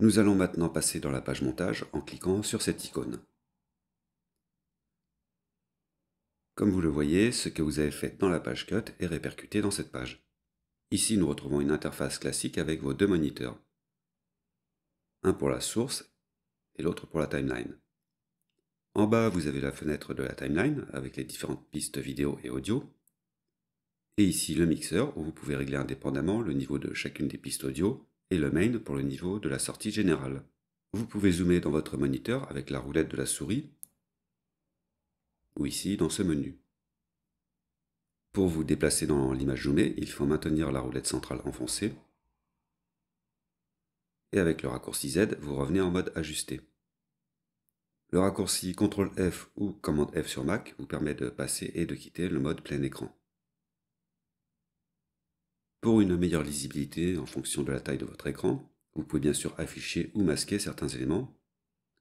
Nous allons maintenant passer dans la page montage en cliquant sur cette icône. Comme vous le voyez, ce que vous avez fait dans la page Cut est répercuté dans cette page. Ici, nous retrouvons une interface classique avec vos deux moniteurs. Un pour la source et l'autre pour la timeline. En bas, vous avez la fenêtre de la timeline avec les différentes pistes vidéo et audio. Et ici, le mixeur où vous pouvez régler indépendamment le niveau de chacune des pistes audio et le main pour le niveau de la sortie générale. Vous pouvez zoomer dans votre moniteur avec la roulette de la souris ou ici dans ce menu. Pour vous déplacer dans l'image zoomée, il faut maintenir la roulette centrale enfoncée et avec le raccourci Z, vous revenez en mode ajusté. Le raccourci CTRL F ou commande F sur Mac vous permet de passer et de quitter le mode plein écran. Pour une meilleure lisibilité en fonction de la taille de votre écran, vous pouvez bien sûr afficher ou masquer certains éléments,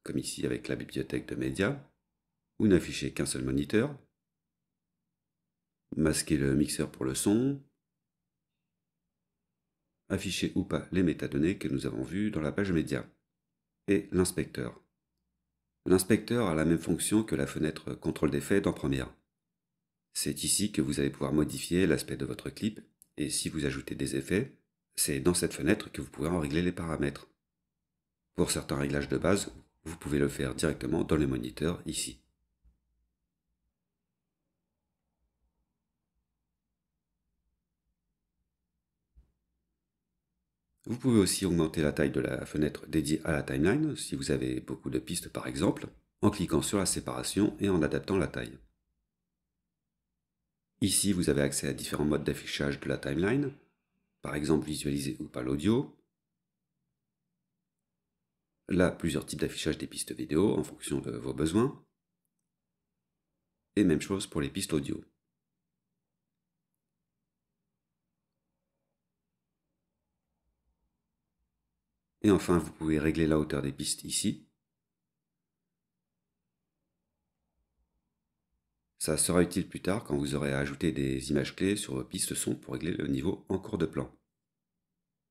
comme ici avec la bibliothèque de médias, ou n'afficher qu'un seul moniteur, masquer le mixeur pour le son, afficher ou pas les métadonnées que nous avons vues dans la page médias et l'inspecteur. L'inspecteur a la même fonction que la fenêtre contrôle des faits dans première. C'est ici que vous allez pouvoir modifier l'aspect de votre clip et si vous ajoutez des effets, c'est dans cette fenêtre que vous pouvez en régler les paramètres. Pour certains réglages de base, vous pouvez le faire directement dans les moniteurs ici. Vous pouvez aussi augmenter la taille de la fenêtre dédiée à la timeline, si vous avez beaucoup de pistes par exemple, en cliquant sur la séparation et en adaptant la taille. Ici, vous avez accès à différents modes d'affichage de la timeline, par exemple visualiser ou pas l'audio. Là, plusieurs types d'affichage des pistes vidéo en fonction de vos besoins. Et même chose pour les pistes audio. Et enfin, vous pouvez régler la hauteur des pistes ici, Ça sera utile plus tard quand vous aurez à ajouter des images clés sur vos pistes son pour régler le niveau en cours de plan.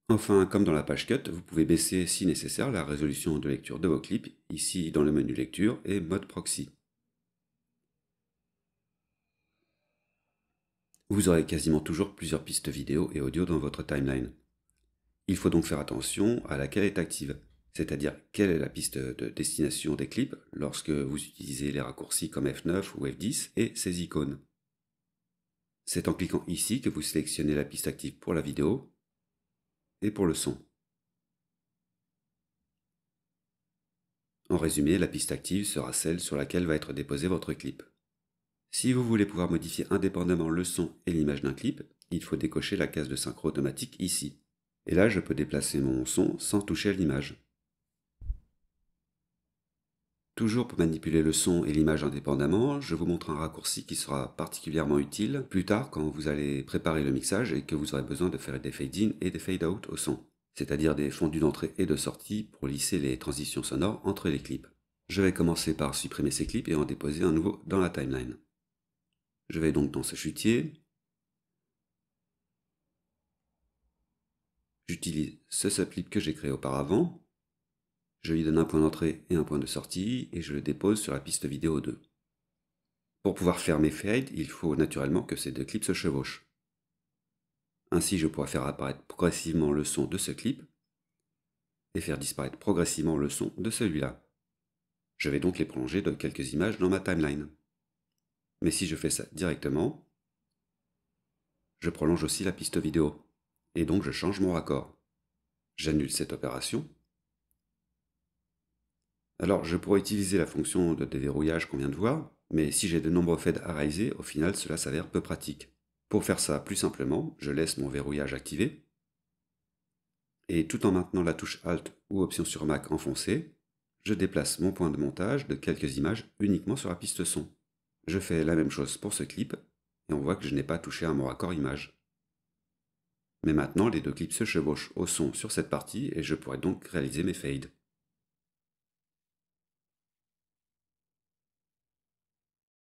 Enfin, comme dans la page cut, vous pouvez baisser si nécessaire la résolution de lecture de vos clips, ici dans le menu lecture et mode proxy. Vous aurez quasiment toujours plusieurs pistes vidéo et audio dans votre timeline. Il faut donc faire attention à laquelle est active c'est-à-dire quelle est la piste de destination des clips lorsque vous utilisez les raccourcis comme F9 ou F10 et ses icônes. C'est en cliquant ici que vous sélectionnez la piste active pour la vidéo et pour le son. En résumé, la piste active sera celle sur laquelle va être déposé votre clip. Si vous voulez pouvoir modifier indépendamment le son et l'image d'un clip, il faut décocher la case de synchro automatique ici. Et là, je peux déplacer mon son sans toucher à l'image. Toujours pour manipuler le son et l'image indépendamment, je vous montre un raccourci qui sera particulièrement utile plus tard quand vous allez préparer le mixage et que vous aurez besoin de faire des fade-in et des fade-out au son, c'est-à-dire des fondus d'entrée et de sortie pour lisser les transitions sonores entre les clips. Je vais commencer par supprimer ces clips et en déposer un nouveau dans la timeline. Je vais donc dans ce chutier. J'utilise ce sub-clip que j'ai créé auparavant je lui donne un point d'entrée et un point de sortie, et je le dépose sur la piste vidéo 2. Pour pouvoir faire mes fades, il faut naturellement que ces deux clips se chevauchent. Ainsi, je pourrais faire apparaître progressivement le son de ce clip, et faire disparaître progressivement le son de celui-là. Je vais donc les prolonger de quelques images dans ma timeline. Mais si je fais ça directement, je prolonge aussi la piste vidéo, et donc je change mon raccord. J'annule cette opération, alors, je pourrais utiliser la fonction de déverrouillage qu'on vient de voir, mais si j'ai de nombreux fades à réaliser, au final cela s'avère peu pratique. Pour faire ça plus simplement, je laisse mon verrouillage activé, et tout en maintenant la touche Alt ou Option sur Mac enfoncée, je déplace mon point de montage de quelques images uniquement sur la piste son. Je fais la même chose pour ce clip, et on voit que je n'ai pas touché à mon raccord image. Mais maintenant, les deux clips se chevauchent au son sur cette partie, et je pourrais donc réaliser mes fades.